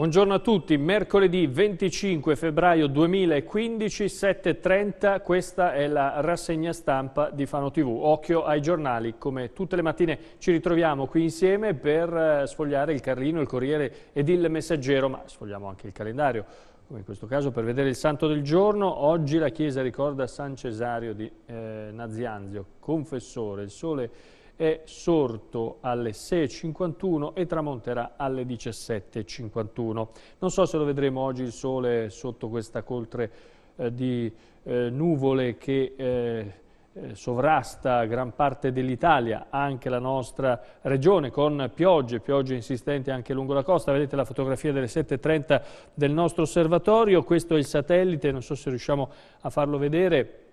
Buongiorno a tutti, mercoledì 25 febbraio 2015, 7.30, questa è la rassegna stampa di Fano TV. Occhio ai giornali, come tutte le mattine ci ritroviamo qui insieme per eh, sfogliare il Carlino, il Corriere ed il Messaggero, ma sfogliamo anche il calendario, come in questo caso per vedere il santo del giorno. Oggi la Chiesa ricorda San Cesario di eh, Nazianzio, confessore, il sole è sorto alle 6.51 e tramonterà alle 17.51. Non so se lo vedremo oggi il sole sotto questa coltre eh, di eh, nuvole che... Eh, eh, sovrasta gran parte dell'Italia, anche la nostra regione, con piogge, piogge insistenti anche lungo la costa. Vedete la fotografia delle 7.30 del nostro osservatorio, questo è il satellite, non so se riusciamo a farlo vedere,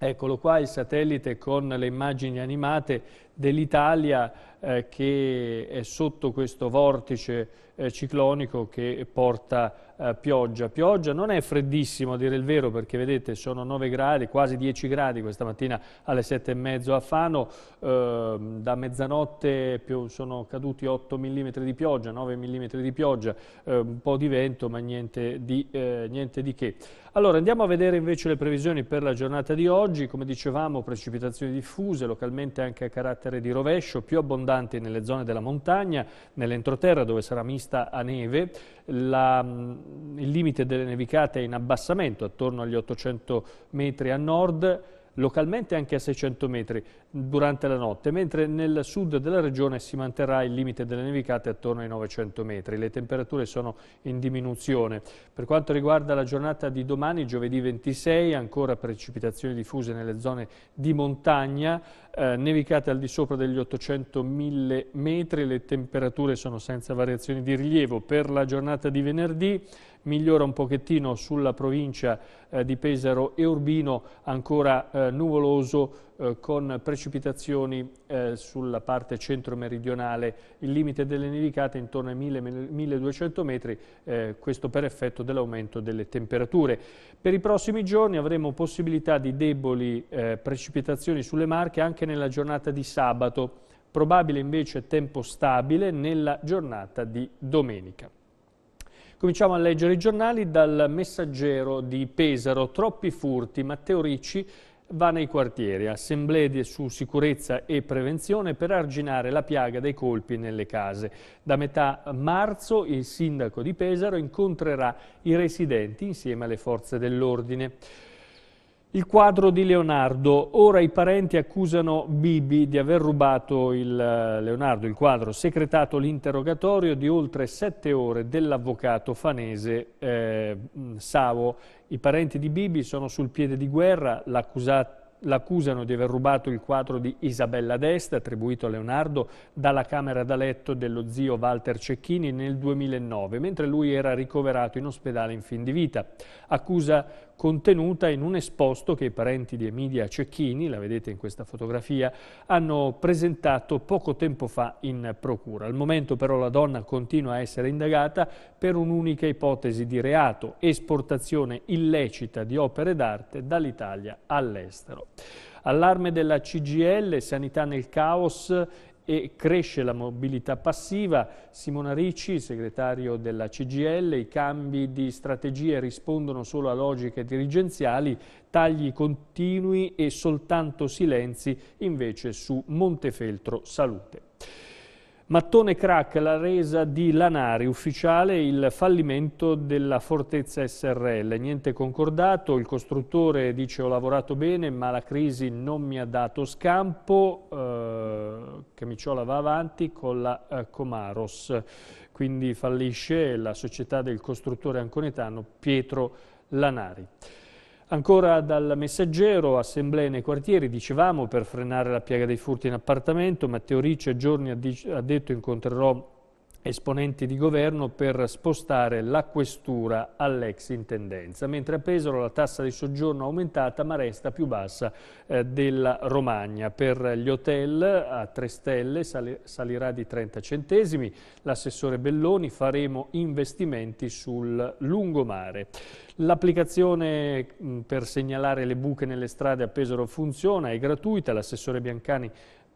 Eccolo qua il satellite con le immagini animate dell'Italia eh, che è sotto questo vortice eh, ciclonico che porta eh, pioggia. Pioggia non è freddissimo a dire il vero perché vedete sono 9 gradi, quasi 10 gradi questa mattina alle 7 e mezzo a Fano, ehm, da mezzanotte sono caduti 8 mm di pioggia, 9 mm di pioggia, ehm, un po' di vento ma niente di, eh, niente di che. Allora andiamo a vedere invece le previsioni per la giornata di oggi, come dicevamo precipitazioni diffuse, localmente anche a carattere di rovescio, più abbondanti abbondanti nelle zone della montagna, nell'entroterra dove sarà mista a neve. La, il limite delle nevicate è in abbassamento, attorno agli 800 metri a nord, localmente anche a 600 metri durante la notte, mentre nel sud della regione si manterrà il limite delle nevicate attorno ai 900 metri. Le temperature sono in diminuzione. Per quanto riguarda la giornata di domani, giovedì 26, ancora precipitazioni diffuse nelle zone di montagna, eh, nevicate al di sopra degli 800-1000 metri, le temperature sono senza variazioni di rilievo. Per la giornata di venerdì migliora un pochettino sulla provincia eh, di Pesaro e Urbino, ancora eh, nuvoloso eh, con precipitazioni sulla parte centro-meridionale, il limite delle nevicate è intorno ai 1200 metri, questo per effetto dell'aumento delle temperature. Per i prossimi giorni avremo possibilità di deboli precipitazioni sulle Marche anche nella giornata di sabato, probabile invece tempo stabile nella giornata di domenica. Cominciamo a leggere i giornali dal messaggero di Pesaro, troppi furti, Matteo Ricci va nei quartieri, assemblee su sicurezza e prevenzione per arginare la piaga dei colpi nelle case. Da metà marzo il sindaco di Pesaro incontrerà i residenti insieme alle forze dell'ordine. Il quadro di Leonardo. Ora i parenti accusano Bibi di aver rubato il eh, Leonardo, il quadro, secretato l'interrogatorio di oltre sette ore dell'avvocato fanese eh, mm, Savo. I parenti di Bibi sono sul piede di guerra, l'accusano di aver rubato il quadro di Isabella d'Est, attribuito a Leonardo, dalla camera da letto dello zio Walter Cecchini nel 2009, mentre lui era ricoverato in ospedale in fin di vita. Accusa contenuta in un esposto che i parenti di Emilia Cecchini, la vedete in questa fotografia, hanno presentato poco tempo fa in procura. Al momento però la donna continua a essere indagata per un'unica ipotesi di reato, esportazione illecita di opere d'arte dall'Italia all'estero. Allarme della CGL, sanità nel caos, e cresce la mobilità passiva. Simona Ricci, segretario della CGL, i cambi di strategie rispondono solo a logiche dirigenziali, tagli continui e soltanto silenzi invece su Montefeltro Salute. Mattone crack, la resa di Lanari, ufficiale il fallimento della Fortezza SRL. Niente concordato, il costruttore dice ho lavorato bene ma la crisi non mi ha dato scampo, eh, Camiciola va avanti con la eh, Comaros, quindi fallisce la società del costruttore anconetano Pietro Lanari. Ancora dal messaggero, assemblee nei quartieri, dicevamo, per frenare la piaga dei furti in appartamento, Matteo Ricci a giorni ha detto incontrerò esponenti di governo per spostare la questura all'ex intendenza, mentre a Pesaro la tassa di soggiorno è aumentata ma resta più bassa eh, della Romagna. Per gli hotel a 3 stelle sali salirà di 30 centesimi, l'assessore Belloni faremo investimenti sul lungomare. L'applicazione per segnalare le buche nelle strade a Pesaro funziona, è gratuita, l'assessore Biancani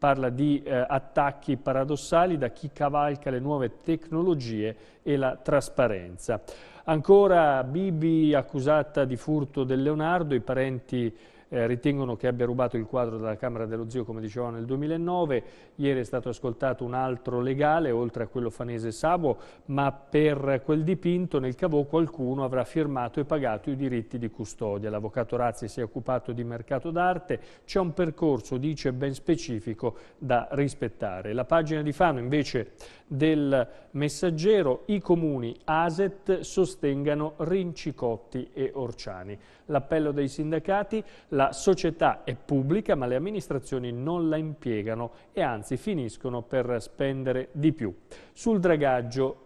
parla di eh, attacchi paradossali da chi cavalca le nuove tecnologie e la trasparenza. Ancora Bibi accusata di furto del Leonardo, i parenti eh, ritengono che abbia rubato il quadro dalla Camera dello Zio, come dicevamo nel 2009. Ieri è stato ascoltato un altro legale, oltre a quello fanese Sabo, ma per quel dipinto nel Cavò qualcuno avrà firmato e pagato i diritti di custodia. L'avvocato Razzi si è occupato di mercato d'arte, c'è un percorso, dice, ben specifico da rispettare. La pagina di Fano invece del messaggero i comuni ASET sostengano Rincicotti e Orciani. L'appello dei sindacati, la società è pubblica ma le amministrazioni non la impiegano e anzi finiscono per spendere di più. Sul dragaggio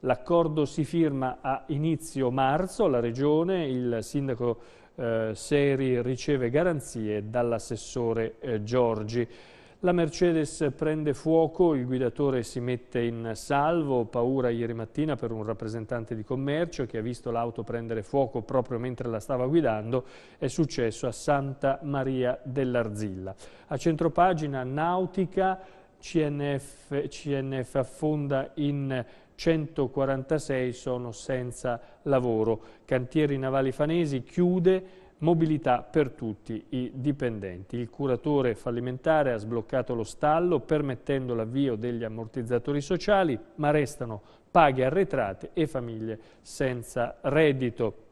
l'accordo si firma a inizio marzo, la regione, il sindaco eh, Seri riceve garanzie dall'assessore eh, Giorgi. La Mercedes prende fuoco, il guidatore si mette in salvo, paura ieri mattina per un rappresentante di commercio che ha visto l'auto prendere fuoco proprio mentre la stava guidando, è successo a Santa Maria dell'Arzilla. A centropagina nautica CNF, CNF affonda in 146 sono senza lavoro. Cantieri Navali Fanesi chiude Mobilità per tutti i dipendenti. Il curatore fallimentare ha sbloccato lo stallo permettendo l'avvio degli ammortizzatori sociali, ma restano paghe arretrate e famiglie senza reddito.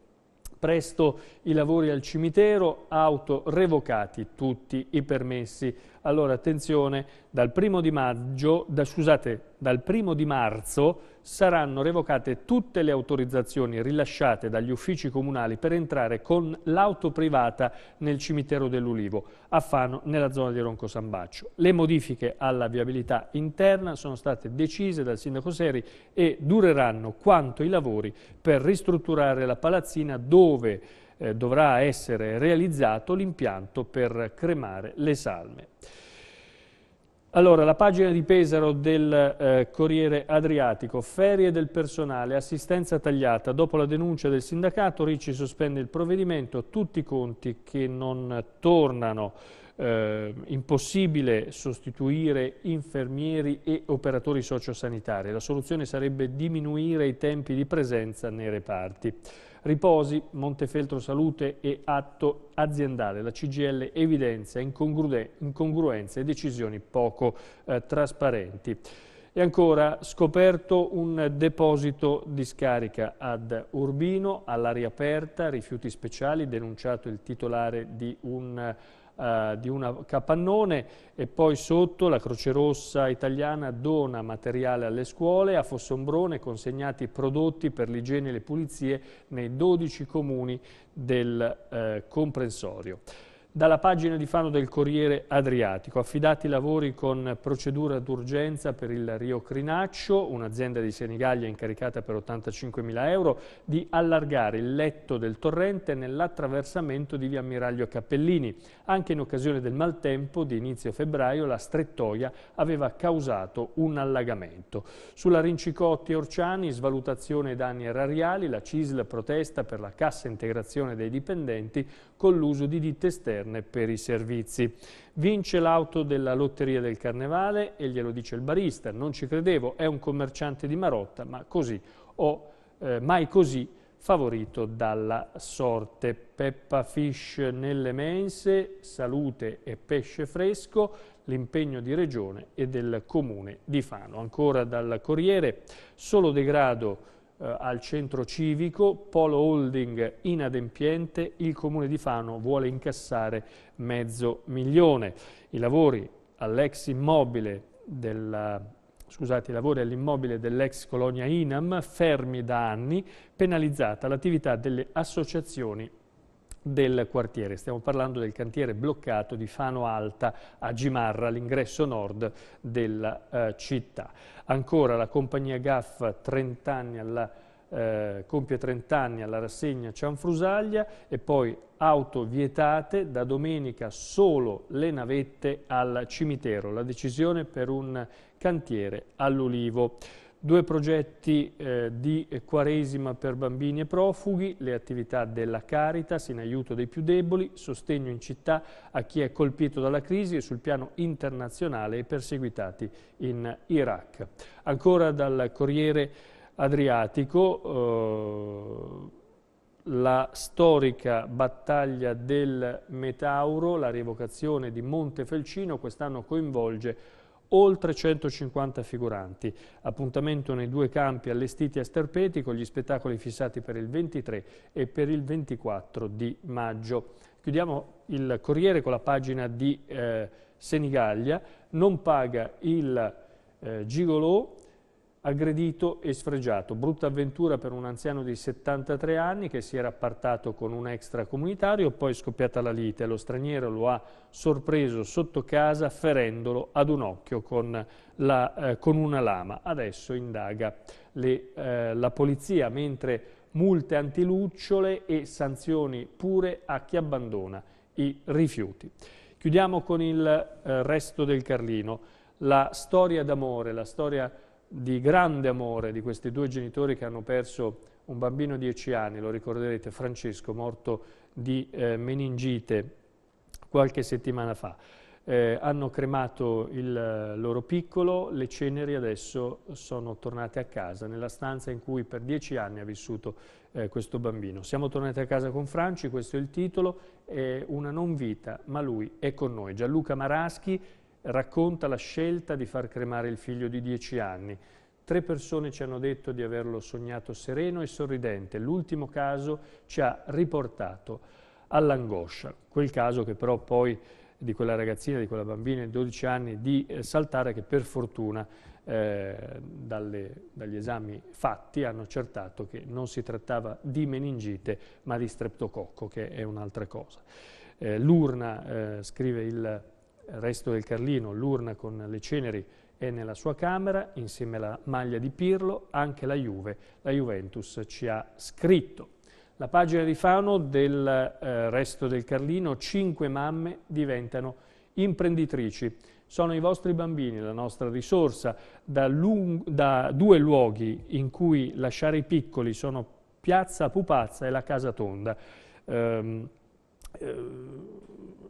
Presto i lavori al cimitero, auto revocati tutti i permessi allora attenzione, dal primo di, maggio, da, scusate, dal primo di marzo saranno revocate tutte le autorizzazioni rilasciate dagli uffici comunali per entrare con l'auto privata nel cimitero dell'Ulivo, a Fano, nella zona di Ronco San Baccio. Le modifiche alla viabilità interna sono state decise dal sindaco Seri e dureranno quanto i lavori per ristrutturare la palazzina dove eh, dovrà essere realizzato l'impianto per cremare le salme. Allora, la pagina di Pesaro del eh, Corriere Adriatico, ferie del personale, assistenza tagliata. Dopo la denuncia del sindacato, Ricci sospende il provvedimento, tutti i conti che non tornano. Eh, impossibile sostituire infermieri e operatori sociosanitari. La soluzione sarebbe diminuire i tempi di presenza nei reparti. Riposi, Montefeltro Salute e Atto Aziendale. La CGL evidenzia incongruenze e decisioni poco eh, trasparenti. E ancora scoperto un deposito di scarica ad Urbino, all'aria aperta, rifiuti speciali, denunciato il titolare di un eh, di un capannone e poi sotto la Croce Rossa italiana dona materiale alle scuole, a Fossombrone consegnati prodotti per l'igiene e le pulizie nei 12 comuni del eh, comprensorio. Dalla pagina di Fano del Corriere Adriatico, affidati lavori con procedura d'urgenza per il Rio Crinaccio, un'azienda di Senigallia incaricata per 85.000 euro di allargare il letto del torrente nell'attraversamento di via Ammiraglio Cappellini. Anche in occasione del maltempo di inizio febbraio la strettoia aveva causato un allagamento. Sulla Rincicotti Orciani, svalutazione danni erariali, la CISL protesta per la cassa integrazione dei dipendenti con l'uso di ditte esterne interne per i servizi. Vince l'auto della lotteria del carnevale e glielo dice il barista, non ci credevo, è un commerciante di Marotta, ma così o eh, mai così favorito dalla sorte. Peppa Fish nelle mense, salute e pesce fresco, l'impegno di Regione e del Comune di Fano. Ancora dal Corriere, solo degrado eh, al centro civico, Polo Holding inadempiente, il comune di Fano vuole incassare mezzo milione. I lavori all'ex immobile della scusate, i lavori all'immobile dell'ex colonia Inam, fermi da anni, penalizzata l'attività delle associazioni del quartiere. Stiamo parlando del cantiere bloccato di Fano Alta a Gimarra, l'ingresso nord della eh, città. Ancora la compagnia GAF 30 anni alla eh, compie 30 anni alla rassegna Cianfrusaglia e poi auto vietate, da domenica solo le navette al cimitero, la decisione per un cantiere all'Ulivo due progetti eh, di Quaresima per bambini e profughi, le attività della Caritas in aiuto dei più deboli, sostegno in città a chi è colpito dalla crisi e sul piano internazionale e perseguitati in Iraq. Ancora dal Corriere Adriatico... Eh, la storica battaglia del Metauro, la rievocazione di Monte Felcino, quest'anno coinvolge oltre 150 figuranti. Appuntamento nei due campi allestiti a Sterpeti con gli spettacoli fissati per il 23 e per il 24 di maggio. Chiudiamo il Corriere con la pagina di eh, Senigaglia. Non paga il eh, gigolò aggredito e sfregiato. Brutta avventura per un anziano di 73 anni che si era appartato con un extracomunitario, poi scoppiata la lite. Lo straniero lo ha sorpreso sotto casa ferendolo ad un occhio con, la, eh, con una lama. Adesso indaga le, eh, la polizia, mentre multe antilucciole e sanzioni pure a chi abbandona i rifiuti. Chiudiamo con il eh, resto del Carlino. La storia d'amore, la storia di grande amore di questi due genitori che hanno perso un bambino di 10 anni, lo ricorderete, Francesco, morto di eh, meningite qualche settimana fa. Eh, hanno cremato il eh, loro piccolo, le ceneri adesso sono tornate a casa, nella stanza in cui per dieci anni ha vissuto eh, questo bambino. Siamo tornati a casa con Franci, questo è il titolo, è una non vita, ma lui è con noi. Gianluca Maraschi racconta la scelta di far cremare il figlio di dieci anni. Tre persone ci hanno detto di averlo sognato sereno e sorridente. L'ultimo caso ci ha riportato all'angoscia. Quel caso che però poi di quella ragazzina, di quella bambina di 12 anni di eh, saltare che per fortuna eh, dalle, dagli esami fatti hanno accertato che non si trattava di meningite ma di streptococco che è un'altra cosa. Eh, L'urna, eh, scrive il resto del Carlino, l'urna con le ceneri è nella sua camera, insieme alla maglia di Pirlo, anche la Juve, la Juventus ci ha scritto. La pagina di Fano del eh, resto del Carlino, cinque mamme diventano imprenditrici. Sono i vostri bambini la nostra risorsa, da, da due luoghi in cui lasciare i piccoli sono Piazza Pupazza e la Casa Tonda. Um, Ehm,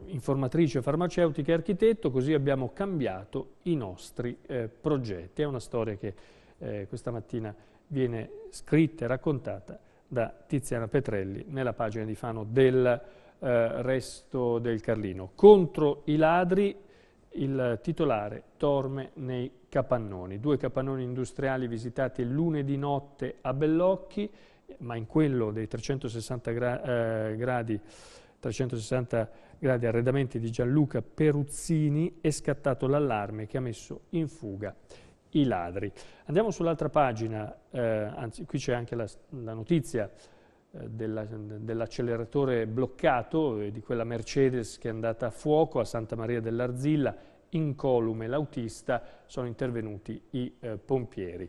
informatrice farmaceutica e architetto, così abbiamo cambiato i nostri eh, progetti. È una storia che eh, questa mattina viene scritta e raccontata da Tiziana Petrelli nella pagina di Fano del eh, Resto del Carlino. Contro i ladri il titolare torme nei capannoni. Due capannoni industriali visitati lunedì notte a Bellocchi, ma in quello dei 360 gra eh, gradi 360 gradi arredamenti di Gianluca Peruzzini è scattato l'allarme che ha messo in fuga i ladri. Andiamo sull'altra pagina, eh, anzi qui c'è anche la, la notizia eh, dell'acceleratore dell bloccato e eh, di quella Mercedes che è andata a fuoco a Santa Maria dell'Arzilla, incolume l'autista, sono intervenuti i eh, pompieri.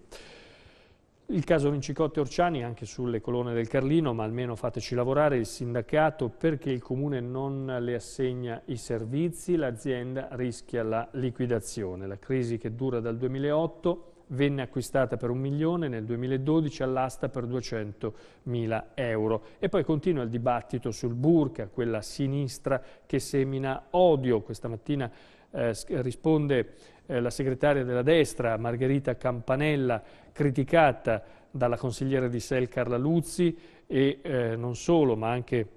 Il caso Vincicotti Orciani anche sulle colonne del Carlino, ma almeno fateci lavorare il sindacato perché il comune non le assegna i servizi, l'azienda rischia la liquidazione. La crisi che dura dal 2008 venne acquistata per un milione nel 2012 all'asta per 200 mila euro. E poi continua il dibattito sul burka, quella sinistra che semina odio. Questa mattina eh, risponde eh, la segretaria della destra Margherita Campanella, criticata dalla consigliera di SEL Carla Luzzi e eh, non solo ma anche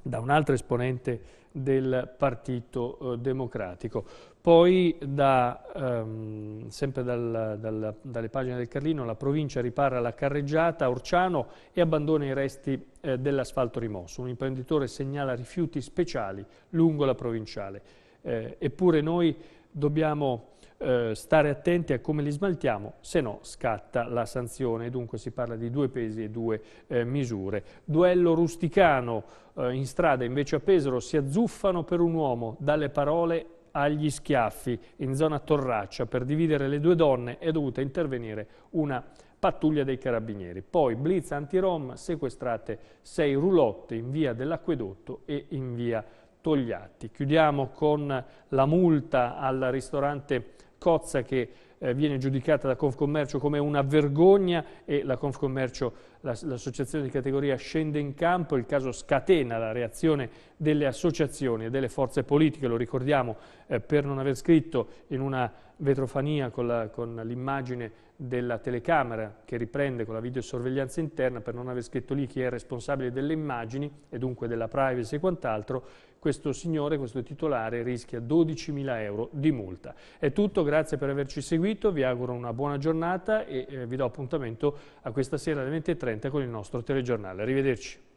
da un'altra esponente del Partito eh, Democratico. Poi, da, ehm, sempre dal, dal, dalle pagine del Carlino, la provincia ripara la carreggiata a Orciano e abbandona i resti eh, dell'asfalto rimosso. Un imprenditore segnala rifiuti speciali lungo la provinciale eh, eppure noi dobbiamo eh, stare attenti a come li smaltiamo, se no scatta la sanzione. Dunque si parla di due pesi e due eh, misure. Duello rusticano eh, in strada invece a Pesaro, si azzuffano per un uomo dalle parole agli schiaffi in zona Torraccia per dividere le due donne è dovuta intervenire una pattuglia dei carabinieri. Poi blitz anti-rom, sequestrate sei roulotte in via dell'acquedotto e in via Togliatti. Chiudiamo con la multa al ristorante Cozza che eh, viene giudicata da Confcommercio come una vergogna e la Confcommercio, l'associazione di categoria scende in campo, il caso scatena la reazione delle associazioni e delle forze politiche, lo ricordiamo eh, per non aver scritto in una vetrofania con l'immagine della telecamera che riprende con la videosorveglianza interna per non aver scritto lì chi è responsabile delle immagini e dunque della privacy e quant'altro questo signore, questo titolare rischia 12.000 euro di multa. È tutto, grazie per averci seguito, vi auguro una buona giornata e eh, vi do appuntamento a questa sera alle 20.30 con il nostro telegiornale. Arrivederci.